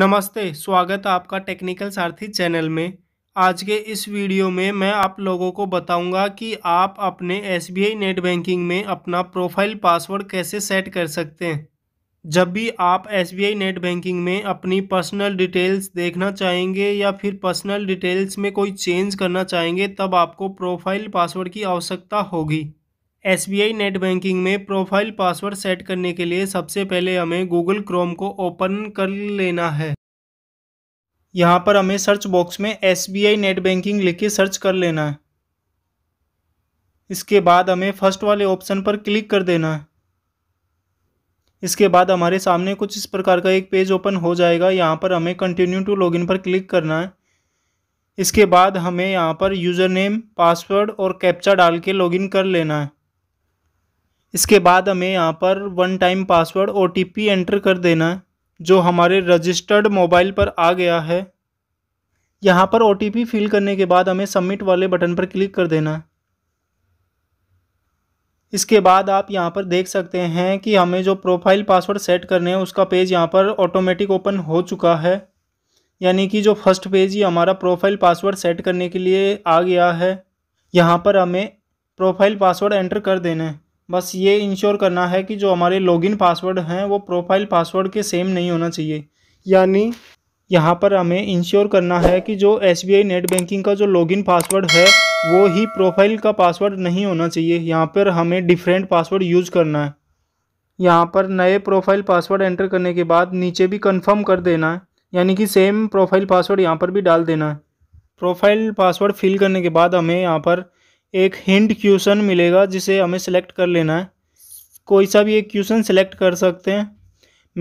नमस्ते स्वागत है आपका टेक्निकल सारथी चैनल में आज के इस वीडियो में मैं आप लोगों को बताऊंगा कि आप अपने एस नेट बैंकिंग में अपना प्रोफाइल पासवर्ड कैसे सेट कर सकते हैं जब भी आप एस नेट बैंकिंग में अपनी पर्सनल डिटेल्स देखना चाहेंगे या फिर पर्सनल डिटेल्स में कोई चेंज करना चाहेंगे तब आपको प्रोफाइल पासवर्ड की आवश्यकता होगी एस नेट बैंकिंग में प्रोफाइल पासवर्ड सेट करने के लिए सबसे पहले हमें गूगल क्रोम को ओपन कर लेना है यहाँ पर हमें सर्च बॉक्स में एस नेट बैंकिंग लिख के सर्च कर लेना है इसके बाद हमें फर्स्ट वाले ऑप्शन पर क्लिक कर देना है इसके बाद हमारे सामने कुछ इस प्रकार का एक पेज ओपन हो जाएगा यहाँ पर हमें कंटिन्यू टू लॉगिन पर क्लिक करना है इसके बाद हमें यहाँ पर यूज़र नेम पासवर्ड और कैप्चा डाल के लॉगिन कर लेना है इसके बाद हमें यहाँ पर one time password O enter कर देना है जो हमारे रजिस्टर्ड मोबाइल पर आ गया है यहाँ पर ओ फिल करने के बाद हमें सबमिट वाले बटन पर क्लिक कर देना है इसके बाद आप यहाँ पर देख सकते हैं कि हमें जो प्रोफाइल पासवर्ड सेट करने हैं उसका पेज यहाँ पर ऑटोमेटिक ओपन हो चुका है यानी कि जो फर्स्ट पेज ही हमारा प्रोफाइल पासवर्ड सेट करने के लिए आ गया है यहाँ पर हमें प्रोफाइल पासवर्ड एंटर कर देना है बस ये इंश्योर करना है कि जो हमारे लॉगिन पासवर्ड हैं वो प्रोफाइल पासवर्ड के सेम नहीं होना चाहिए यानी यहाँ पर हमें इंश्योर करना है कि जो एस नेट बैंकिंग का जो लॉगिन पासवर्ड है वो ही प्रोफाइल का पासवर्ड नहीं होना चाहिए यहाँ पर हमें डिफरेंट पासवर्ड यूज करना है यहाँ पर नए प्रोफाइल पासवर्ड एंटर करने के बाद नीचे भी कन्फर्म कर देना है यानी कि सेम प्रोफाइल पासवर्ड यहाँ पर भी डाल देना है प्रोफाइल पासवर्ड फिल करने के बाद हमें यहाँ पर एक हिंट क्यूसन मिलेगा जिसे हमें सेलेक्ट कर लेना है कोई सा भी एक क्यूसन सेलेक्ट कर सकते हैं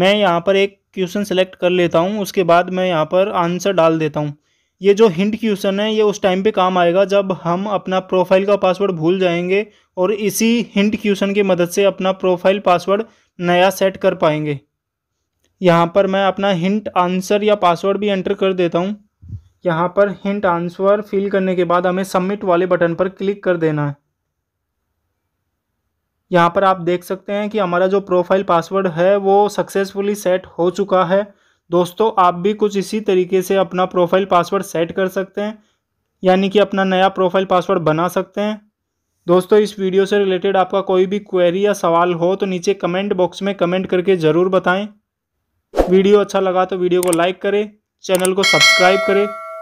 मैं यहाँ पर एक क्यूसन सेलेक्ट कर लेता हूँ उसके बाद मैं यहाँ पर आंसर डाल देता हूँ ये जो हिंट क्यूसन है ये उस टाइम पे काम आएगा जब हम अपना प्रोफाइल का पासवर्ड भूल जाएंगे और इसी हिंट क्यूसन की मदद से अपना प्रोफाइल पासवर्ड नया सेट कर पाएंगे यहाँ पर मैं अपना हिंट आंसर या पासवर्ड भी एंटर कर देता हूँ यहाँ पर हिंट आंसर फिल करने के बाद हमें सबमिट वाले बटन पर क्लिक कर देना है यहाँ पर आप देख सकते हैं कि हमारा जो प्रोफाइल पासवर्ड है वो सक्सेसफुली सेट हो चुका है दोस्तों आप भी कुछ इसी तरीके से अपना प्रोफाइल पासवर्ड सेट कर सकते हैं यानी कि अपना नया प्रोफाइल पासवर्ड बना सकते हैं दोस्तों इस वीडियो से रिलेटेड आपका कोई भी क्वेरी या सवाल हो तो नीचे कमेंट बॉक्स में कमेंट करके ज़रूर बताएं वीडियो अच्छा लगा तो वीडियो को लाइक करें चैनल को सब्सक्राइब करें